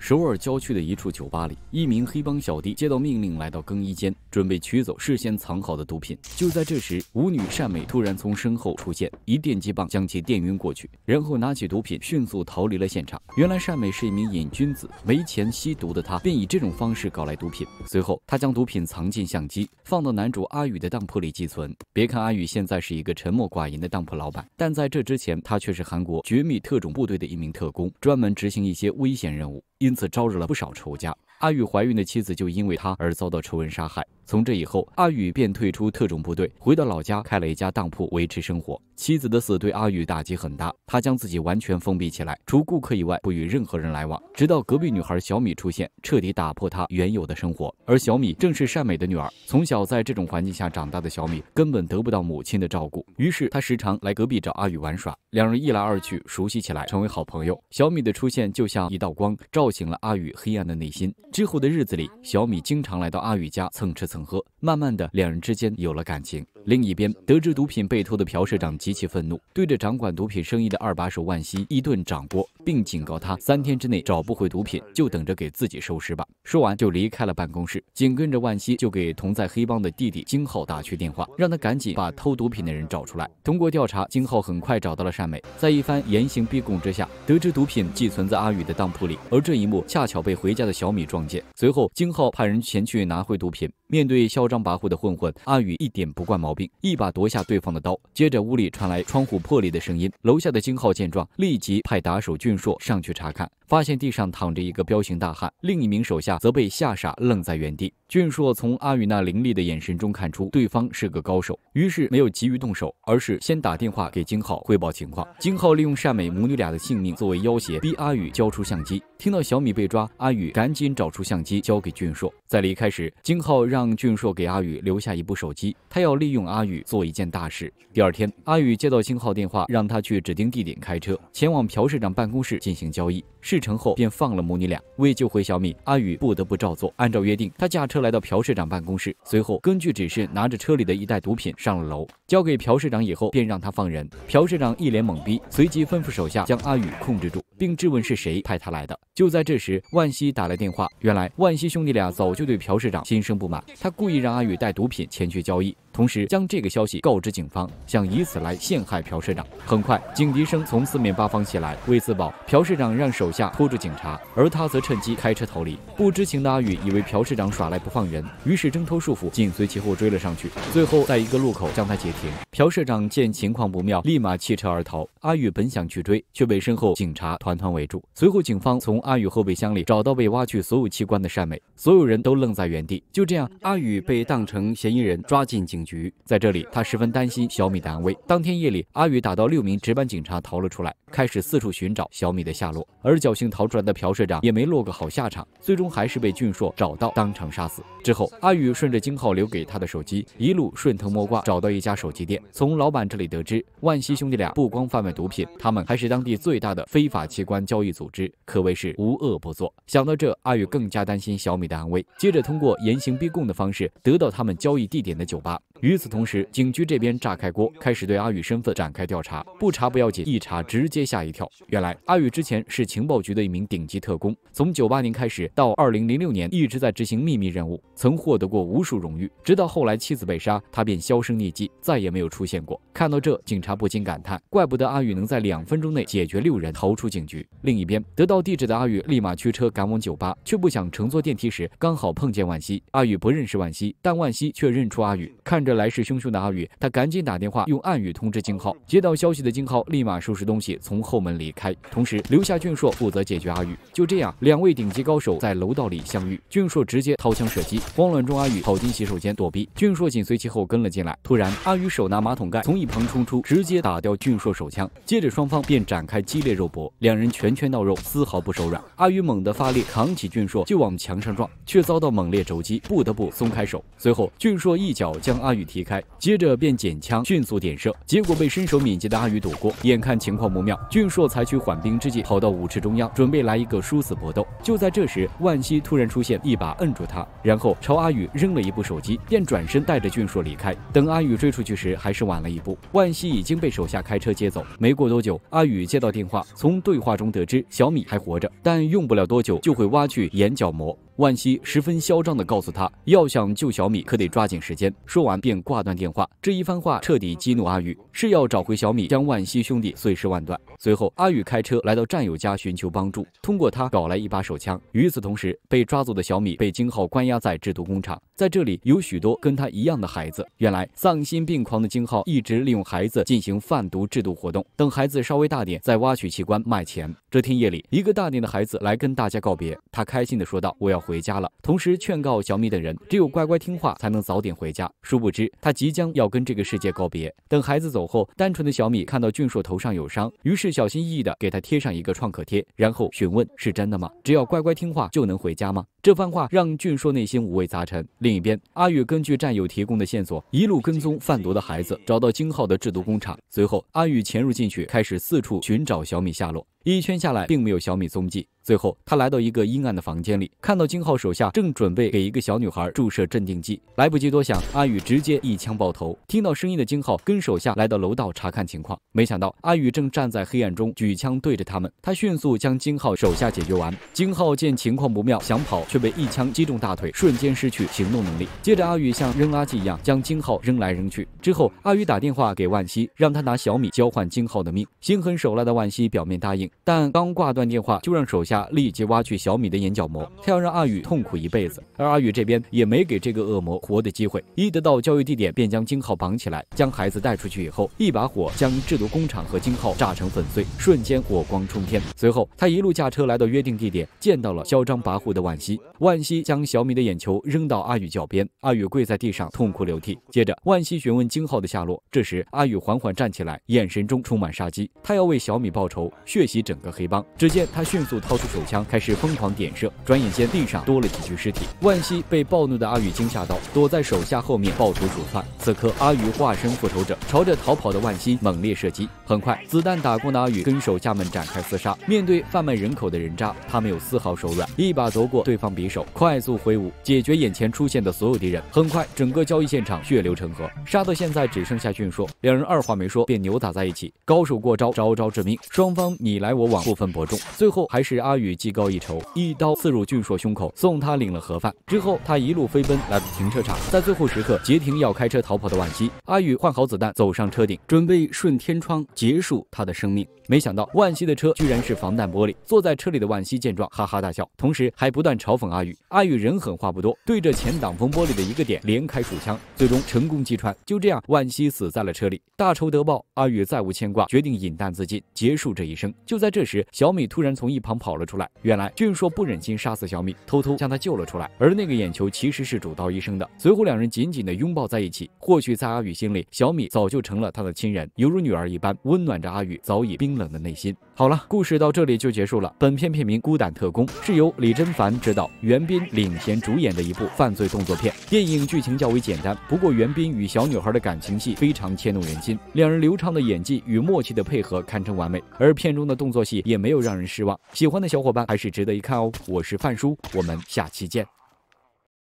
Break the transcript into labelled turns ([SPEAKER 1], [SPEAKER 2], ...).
[SPEAKER 1] 首尔郊区的一处酒吧里，一名黑帮小弟接到命令，来到更衣间，准备取走事先藏好的毒品。就在这时，舞女善美突然从身后出现，一电击棒将其电晕过去，然后拿起毒品，迅速逃离了现场。原来，善美是一名瘾君子，没钱吸毒的她便以这种方式搞来毒品。随后，她将毒品藏进相机，放到男主阿宇的当铺里寄存。别看阿宇现在是一个沉默寡言的当铺老板，但在这之前，他却是韩国绝密特种部队的一名特工，专门执行一些危险任务。因此招惹了不少仇家。阿玉怀孕的妻子就因为他而遭到仇人杀害。从这以后，阿宇便退出特种部队，回到老家开了一家当铺维持生活。妻子的死对阿宇打击很大，他将自己完全封闭起来，除顾客以外不与任何人来往，直到隔壁女孩小米出现，彻底打破他原有的生活。而小米正是善美的女儿，从小在这种环境下长大的小米根本得不到母亲的照顾，于是她时常来隔壁找阿宇玩耍，两人一来二去熟悉起来，成为好朋友。小米的出现就像一道光，照醒了阿宇黑暗的内心。之后的日子里，小米经常来到阿宇家蹭吃蹭。和慢慢的，两人之间有了感情。另一边，得知毒品被偷的朴社长极其愤怒，对着掌管毒品生意的二把手万熙一顿掌掴，并警告他三天之内找不回毒品，就等着给自己收尸吧。说完就离开了办公室。紧跟着万熙就给同在黑帮的弟弟金浩打去电话，让他赶紧把偷毒品的人找出来。通过调查，金浩很快找到了善美，在一番严刑逼供之下，得知毒品寄存在阿宇的当铺里。而这一幕恰巧被回家的小米撞见。随后，金浩派人前去拿回毒品。面对嚣张跋扈的混混，阿宇一点不惯毛病。一把夺下对方的刀，接着屋里传来窗户破裂的声音。楼下的金浩见状，立即派打手俊硕上去查看。发现地上躺着一个彪形大汉，另一名手下则被吓傻，愣在原地。俊硕从阿宇那凌厉的眼神中看出对方是个高手，于是没有急于动手，而是先打电话给金浩汇报情况。金浩利用善美母女俩的性命作为要挟，逼阿宇交出相机。听到小米被抓，阿宇赶紧找出相机交给俊硕。在离开时，金浩让俊硕给阿宇留下一部手机，他要利用阿宇做一件大事。第二天，阿宇接到金浩电话，让他去指定地点开车前往朴市长办公室进行交易。是。成后便放了母女俩，为救回小米，阿宇不得不照做。按照约定，他驾车来到朴市长办公室，随后根据指示，拿着车里的一袋毒品上了楼，交给朴市长以后，便让他放人。朴市长一脸懵逼，随即吩咐手下将阿宇控制住。并质问是谁派他来的。就在这时，万熙打来电话。原来，万熙兄弟俩早就对朴社长心生不满，他故意让阿宇带毒品前去交易，同时将这个消息告知警方，想以此来陷害朴社长。很快，警笛声从四面八方袭来。为自保，朴社长让手下拖住警察，而他则趁机开车逃离。不知情的阿宇以为朴社长耍赖不放人，于是挣脱束缚，紧随其后追了上去。最后，在一个路口将他截停。朴社长见情况不妙，立马弃车而逃。阿宇本想去追，却被身后警察团团围住。随后，警方从阿宇后备箱里找到被挖去所有器官的善美，所有人都愣在原地。就这样，阿宇被当成嫌疑人抓进警局，在这里，他十分担心小米的安危。当天夜里，阿宇打到六名值班警察逃了出来，开始四处寻找小米的下落。而侥幸逃出来的朴社长也没落个好下场，最终还是被俊硕找到，当场杀死。之后，阿宇顺着金浩留给他的手机，一路顺藤摸瓜，找到一家手机店，从老板这里得知，万熙兄弟俩不光贩卖。毒品，他们还是当地最大的非法器官交易组织，可谓是无恶不作。想到这，阿宇更加担心小米的安危。接着，通过严刑逼供的方式，得到他们交易地点的酒吧。与此同时，警局这边炸开锅，开始对阿宇身份展开调查。不查不要紧，一查直接吓一跳。原来阿宇之前是情报局的一名顶级特工，从九八年开始到二零零六年一直在执行秘密任务，曾获得过无数荣誉。直到后来妻子被杀，他便销声匿迹，再也没有出现过。看到这，警察不禁感叹：怪不得阿宇能在两分钟内解决六人逃出警局。另一边，得到地址的阿宇立马驱车赶往酒吧，却不想乘坐电梯时刚好碰见万茜。阿宇不认识万茜，但万茜却认出阿宇，看着。来势汹汹的阿宇，他赶紧打电话，用暗语通知金浩。接到消息的金浩立马收拾东西，从后门离开，同时留下俊硕负责解决阿宇。就这样，两位顶级高手在楼道里相遇。俊硕直接掏枪射击，慌乱中阿宇跑进洗手间躲避，俊硕紧随其后跟了进来。突然，阿宇手拿马桶盖从一旁冲出，直接打掉俊硕手枪。接着，双方便展开激烈肉搏，两人拳拳到肉，丝毫不手软。阿宇猛地发力，扛起俊硕就往墙上撞，却遭到猛烈肘击，不得不松开手。随后，俊硕一脚将阿宇。踢开，接着便捡枪，迅速点射，结果被身手敏捷的阿宇躲过。眼看情况不妙，俊硕采取缓兵之计，跑到舞池中央，准备来一个殊死搏斗。就在这时，万茜突然出现，一把摁住他，然后朝阿宇扔了一部手机，便转身带着俊硕离开。等阿宇追出去时，还是晚了一步，万茜已经被手下开车接走。没过多久，阿宇接到电话，从对话中得知小米还活着，但用不了多久就会挖去眼角膜。万西十分嚣张地告诉他，要想救小米，可得抓紧时间。说完便挂断电话。这一番话彻底激怒阿宇，誓要找回小米，将万西兄弟碎尸万段。随后，阿宇开车来到战友家寻求帮助，通过他搞来一把手枪。与此同时，被抓走的小米被金浩关押在制毒工厂。在这里有许多跟他一样的孩子。原来丧心病狂的金浩一直利用孩子进行贩毒制毒活动，等孩子稍微大点，再挖取器官卖钱。这天夜里，一个大点的孩子来跟大家告别，他开心的说道：“我要回家了。”同时劝告小米等人，只有乖乖听话才能早点回家。殊不知他即将要跟这个世界告别。等孩子走后，单纯的小米看到俊硕头上有伤，于是小心翼翼的给他贴上一个创可贴，然后询问：“是真的吗？只要乖乖听话就能回家吗？”这番话让俊硕内心五味杂陈。另一边，阿宇根据战友提供的线索，一路跟踪贩毒的孩子，找到金浩的制毒工厂。随后，阿宇潜入进去，开始四处寻找小米下落。一圈下来，并没有小米踪迹。最后，他来到一个阴暗的房间里，看到金浩手下正准备给一个小女孩注射镇定剂。来不及多想，阿宇直接一枪爆头。听到声音的金浩跟手下来到楼道查看情况，没想到阿宇正站在黑暗中举枪对着他们。他迅速将金浩手下解决完。金浩见情况不妙，想跑却被一枪击中大腿，瞬间失去行动能力。接着，阿宇像扔垃圾一样将金浩扔来扔去。之后，阿宇打电话给万熙，让他拿小米交换金浩的命。心狠手辣的万熙表面答应。但刚挂断电话，就让手下立即挖去小米的眼角膜，他要让阿宇痛苦一辈子。而阿宇这边也没给这个恶魔活的机会，一得到交易地点，便将金浩绑起来，将孩子带出去以后，一把火将制毒工厂和金浩炸成粉碎，瞬间火光冲天。随后，他一路驾车来到约定地点，见到了嚣张跋扈的万西。万西将小米的眼球扔到阿宇脚边，阿宇跪在地上痛哭流涕。接着，万西询问金浩的下落，这时阿宇缓缓站起来，眼神中充满杀机，他要为小米报仇，血洗整个黑帮，只见他迅速掏出手枪，开始疯狂点射，转眼间地上多了几具尸体。万熙被暴怒的阿宇惊吓到，躲在手下后面抱头鼠窜。此刻，阿宇化身复仇者，朝着逃跑的万熙猛烈射击。很快，子弹打光的阿宇跟手下们展开厮杀。面对贩卖人口的人渣，他没有丝毫手软，一把夺过对方匕首，快速挥舞，解决眼前出现的所有敌人。很快，整个交易现场血流成河，杀到现在只剩下俊硕。两人二话没说便扭打在一起，高手过招，招招致命，双方你来。来我往不分伯仲，最后还是阿宇技高一筹，一刀刺入俊硕胸口，送他领了盒饭。之后他一路飞奔来到停车场，在最后时刻截停要开车逃跑的万西。阿宇换好子弹，走上车顶，准备顺天窗结束他的生命。没想到万熙的车居然是防弹玻璃，坐在车里的万熙见状哈哈大笑，同时还不断嘲讽阿宇。阿宇人狠话不多，对着前挡风玻璃的一个点连开数枪，最终成功击穿。就这样，万熙死在了车里，大仇得报，阿宇再无牵挂，决定饮弹自尽，结束这一生。就在这时，小米突然从一旁跑了出来。原来，俊硕不忍心杀死小米，偷偷将她救了出来。而那个眼球其实是主刀医生的。随后，两人紧紧的拥抱在一起。或许在阿宇心里，小米早就成了他的亲人，犹如女儿一般，温暖着阿宇早已冰冷的内心。好了，故事到这里就结束了。本片片名《孤胆特工》，是由李真凡执导，袁斌领衔主演的一部犯罪动作片。电影剧情较为简单，不过袁斌与小女孩的感情戏非常牵动人心，两人流畅的演技与默契的配合堪称完美。而片中的动作戏也没有让人失望，喜欢的小伙伴还是值得一看哦。我是范叔，我们下期见。